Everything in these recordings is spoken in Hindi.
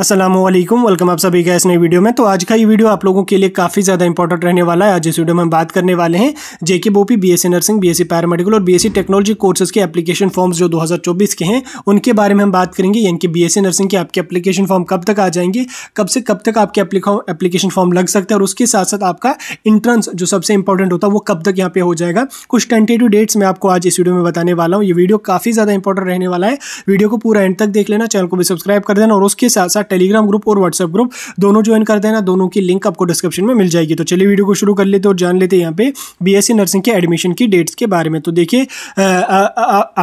असलम वेलकम आप सभी का इस नई वीडियो में तो आज का ये वीडियो आप लोगों के लिए काफ़ी ज़्यादा इंपॉर्टेंट रहने वाला है आज इस वीडियो में हम बात करने वाले हैं JK BOPEE BSc nursing BSc paramedical और बीएससी टेक्नोलॉजी कोर्सेज के एप्लीकेशन फॉर्म्स जो 2024 के हैं उनके बारे में हम बात करेंगे यानी कि बीएससी नर्सिंग के आपके एप्लीकेशन फॉर्म कब तक आ जाएंगे कब से कब तक आपके एप्लीकेशन फॉर्म लग सकता है और उसके साथ साथ आपका इंट्रेंस जो सबसे इंपॉर्टेंट होता है वो कब तक यहाँ पे हो जाएगा कुछ टेंटेटिव डेट्स मैं आपको आज इस वीडियो में बताने वाला हूँ ये वीडियो काफ़ी ज़्यादा इंपॉर्टेंट रहने वाला है वीडियो को पूरा एंड तक देख लेना चैनल को भी सब्सक्राइब कर देना और उसके साथ साथ साथ टेलीग्राम ग्रुप और व्हाट्सएप ग्रुप दोनों ज्वाइन कर देना दोनों की लिंक आपको डिस्क्रिप्शन में मिल जाएगी तो चलिए वीडियो को शुरू कर लेते और जान लेते यहाँ पे बी नर्सिंग के एडमिशन की डेट्स के बारे में तो देखिए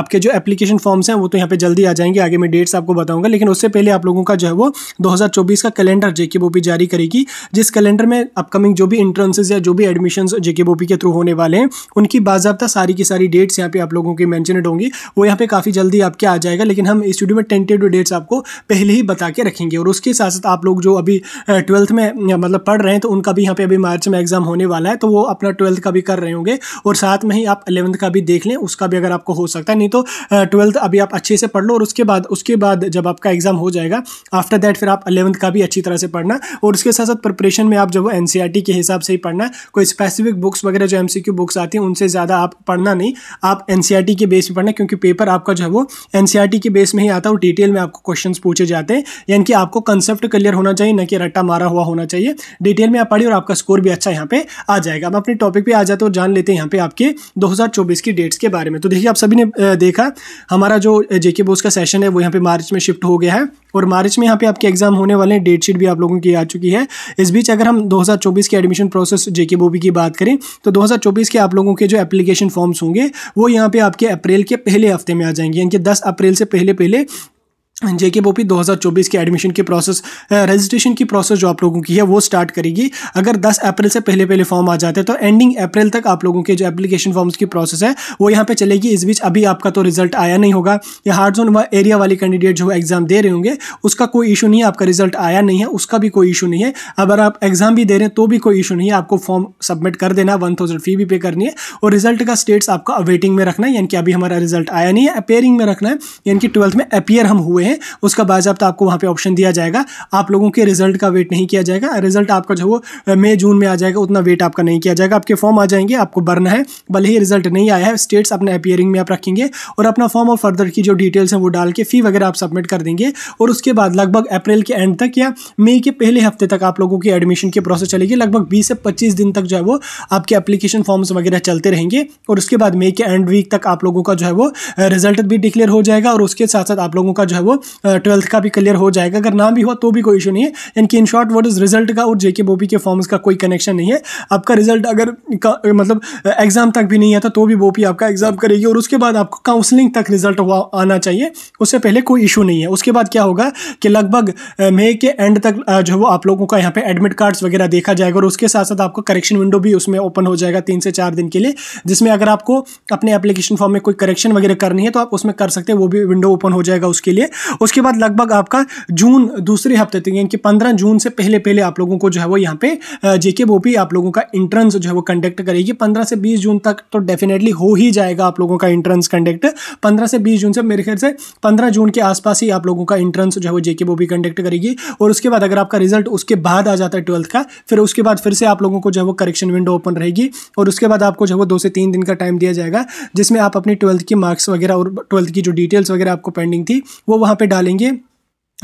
आपके जो एप्लीकेशन फॉर्म्स हैं वो तो यहाँ पे जल्दी आ जाएंगे आगे मैं डेट्स आपको बताऊंगा लेकिन उससे पहले आप लोगों का जो है वो 2024 का कैलेंडर जेके बोपी जारी करेगी जिस कैलेंडर में अपकमिंग जो भी इंट्रेंसेज या जो भी एडमिशन जेके बोपी के थ्रू होने वाले हैं उनकी बाजाबता सारी की सारी डेट्स यहाँ पे आप लोगों की मैंशनड होंगी वो यहाँ पे काफ़ी जल्दी आपके आ जाएगा लेकिन हम स्टूडियो में टेंटेड डेट्स आपको पहले ही बता के रखेंगे जाएंगे और उसके साथ साथ आप लोग जो अभी ट्वेल्थ में मतलब पढ़ रहे हैं तो उनका भी यहाँ पे अभी मार्च में एग्ज़ाम होने वाला है तो वो अपना ट्वेल्थ का भी कर रहे होंगे और साथ में ही आप अलेवंथ का भी देख लें उसका भी अगर आपको हो सकता है नहीं तो ट्वेल्थ अभी आप अच्छे से पढ़ लो और उसके बाद उसके बाद जब आपका एग्ज़ाम हो जाएगा आफ्टर दैट फिर आप अलेवंथ का भी अच्छी तरह से पढ़ना और उसके साथ साथ प्रिपरेशन में आप जब एन e के हिसाब से ही पढ़ना कोई स्पेसिफिक बुक्स वगैरह जो एम बुक्स आती हैं उनसे ज़्यादा आप पढ़ना नहीं आप एन e के बेस में पढ़ना क्योंकि पेपर आपका जो है वो एन e के बेस में ही आता है और डिटेल में आपको क्वेश्चन पूछे जाते हैं यानी कि आपको कंसेप्ट क्लियर होना चाहिए ना कि रट्टा मारा हुआ होना चाहिए डिटेल में आप पढ़िए और आपका स्कोर भी अच्छा यहाँ पे आ जाएगा अब अपने टॉपिक पे आ जाते और जान लेते हैं यहाँ पे आपके 2024 की डेट्स के बारे में तो देखिए आप सभी ने देखा हमारा जो जेके बोस का सेशन है वो यहाँ पे मार्च में शिफ्ट हो गया है और मार्च में यहाँ पे आपके एग्जाम होने वाले हैं डेट शीट भी आप लोगों की आ चुकी है इस बीच अगर हम 2024 के एडमिशन प्रोसेस जेके बोबी की बात करें तो 2024 के आप लोगों के जो एप्लीकेशन फॉर्म्स होंगे वो यहाँ पे आपके अप्रैल के पहले हफ्ते में आ जाएंगे यानी कि 10 अप्रैल से पहले पहले जेके बोपी 2024 की एडमिशन की प्रोसेस रजिस्ट्रेशन की प्रोसेस जो आप लोगों की है वो स्टार्ट करेगी अगर 10 अप्रैल से पहले पहले फॉर्म आ जाते हैं तो एंडिंग अप्रैल तक आप लोगों के जो एप्लीकेशन फॉर्म्स की प्रोसेस है वो यहाँ पे चलेगी इस बीच अभी आपका तो रिजल्ट आया नहीं होगा या हार्ड जोन व एरिया वाले कैंडिडेट जो एग्जाम दे रहे होंगे उसका कोई इशू नहीं है आपका रिजल्ट आया नहीं है उसका भी कोई इशू नहीं है अगर आप एग्जाम भी दे रहे हैं तो भी कोई इशू नहीं है आपको फॉर्म सबमिट कर देना वन फी भी पे करनी है और रिजल्ट का स्टेट्स आपका अवेटिंग में रखना है यानी कि अभी हमारा रिजल्ट आया नहीं है अपेयरिंग में रखना है यानी कि ट्वेल्थ में अपेयर हम हुए हैं हैं उसका बाजाबा आपको वहाँ पर ऑप्शन दिया जाएगा आप लोगों के रिजल्ट का वेट नहीं किया जाएगा रिजल्ट आपका जो वो मई जून में आ जाएगा उतना वेट आपका नहीं किया जाएगा आपके फॉर्म आ जाएंगे आपको भरना है भले ही रिजल्ट नहीं आया है स्टेट्स अपने अपियरिंग में आप रखेंगे और अपना फॉर्म और फर्दर की जो डिटेल्स हैं वो डाल के फ़ी वगैरह आप सबमिट कर देंगे और उसके बाद लगभग अप्रैल के एंड तक या मई के पहले हफ्ते तक आप लोगों की एडमिशन की प्रोसेस चलेगी लगभग बीस से पच्चीस दिन तक जो है वो आपके एप्लीकेशन फॉर्म्स वगैरह चलते रहेंगे और उसके बाद मई के एंड वीक तक आप लोगों का जो है वो रिजल्ट भी डिक्लेयर हो जाएगा और उसके साथ साथ आप लोगों का जो है वो ट्वेल्थ का भी क्लियर हो जाएगा अगर ना भी हुआ तो भी कोई इशू नहीं है यानी कि in short word is result का और जेके बोपी के फॉर्म्स का कोई कनेक्शन नहीं है आपका रिजल्ट अगर मतलब एग्जाम तक भी नहीं आता तो भी बोपी आपका एग्जाम करेगी और उसके बाद आपको काउंसलिंग तक रिजल्ट हुआ आना चाहिए उससे पहले कोई इशू नहीं है उसके बाद क्या होगा कि लगभग मे के एंड तक जो वो आप लोगों का यहाँ पे एडमिट कार्ड्स वगैरह देखा जाएगा और उसके साथ साथ आपको करेक्शन विंडो भी उसमें ओपन हो जाएगा तीन से चार दिन के लिए जिसमें अगर आपको अपने एप्लीकेशन फॉर्म में कोई करेक्शन वगैरह करनी है तो आप उसमें कर सकते हैं वो भी विंडो ओपन हो जाएगा उसके लिए उसके बाद लगभग आपका जून दूसरे हफ्ते तक यानी कि पंद्रह जून से पहले पहले आप लोगों को जो है वो यहाँ पे जेके बोपी आप लोगों का इंट्रेंस जो है वो कंडक्ट करेगी पंद्रह से बीस जून तक तो डेफिनेटली हो ही जाएगा आप लोगों का इंट्रेंस कंडक्ट पंद्रह से बीस जून से मेरे ख्याल से पंद्रह जून के आसपास ही आप लोगों का इंट्रेंस जो है वो जेके बोपी कंडक्ट करेगी और उसके बाद अगर आपका रिजल्ट उसके बाद आ जाता है ट्वेल्थ का फिर उसके बाद फिर से आप लोगों को जो है वो करेक्शन विंडो ओपन रहेगी और उसके बाद आपको जो है वो दो से तीन दिन का टाइम दिया जाएगा जिसमें आप अपनी ट्वेल्थ की मार्क्स वगैरह और ट्वेल्थ की जो डिटेल्स वगैरह आपको पेंडिंग थी वो वहाँ वहाँ पे डालेंगे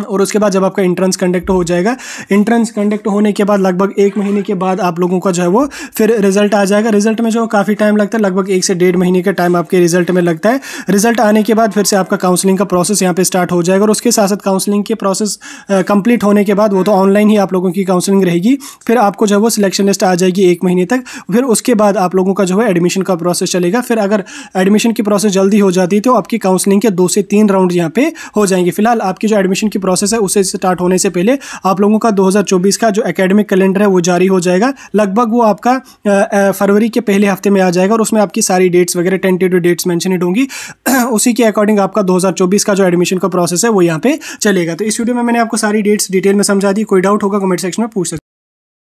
और उसके बाद जब आपका इंट्रेंस कंडक्ट हो जाएगा इंट्रेंस कंडक्ट होने के बाद लगभग एक महीने के बाद आप लोगों का जो है वो फिर रिजल्ट आ जाएगा रिजल्ट में जो काफ़ी टाइम लगता है लगभग एक से डेढ़ महीने का टाइम आपके रिजल्ट में लगता है रिजल्ट आने के बाद फिर से आपका काउंसलिंग का प्रोसेस यहाँ पे स्टार्ट हो जाएगा और उसके साथ साथ काउंसलिंग के प्रोसेस कंप्लीट होने के बाद वो तो ऑनलाइन ही आप लोगों की काउंसलिंग रहेगी फिर आपको जो है वो सिलेक्शन लिस्ट आ जाएगी एक महीने तक फिर उसके बाद आप लोगों का जो है एडमिशन का प्रोसेस चलेगा फिर अगर एडमिशन की प्रोसेस जल्दी हो जाती है तो आपकी काउंसलिंग के दो से तीन राउंड यहाँ पे हो जाएंगे फिलहाल आपकी जो एडमिशन की प्रोसेस है उसे स्टार्ट होने से पहले आप लोगों का 2024 का जो एकेडमिक कैलेंडर है वो जारी हो जाएगा लगभग वो आपका फरवरी के पहले हफ्ते में आ जाएगा और उसमें आपकी सारी डेट्स वगैरह टेंटेटिव डेट्स मैंशनड होंगी उसी के अकॉर्डिंग आपका दो का जो एडमिशन का प्रोसेस है वो यहाँ पे चलेगा तो इस वीडियो में मैंने आपको सारी डेट्स डिटेल में समझा दी कोई डाउट होगा कमेंट सेक्शन में पूछ सकते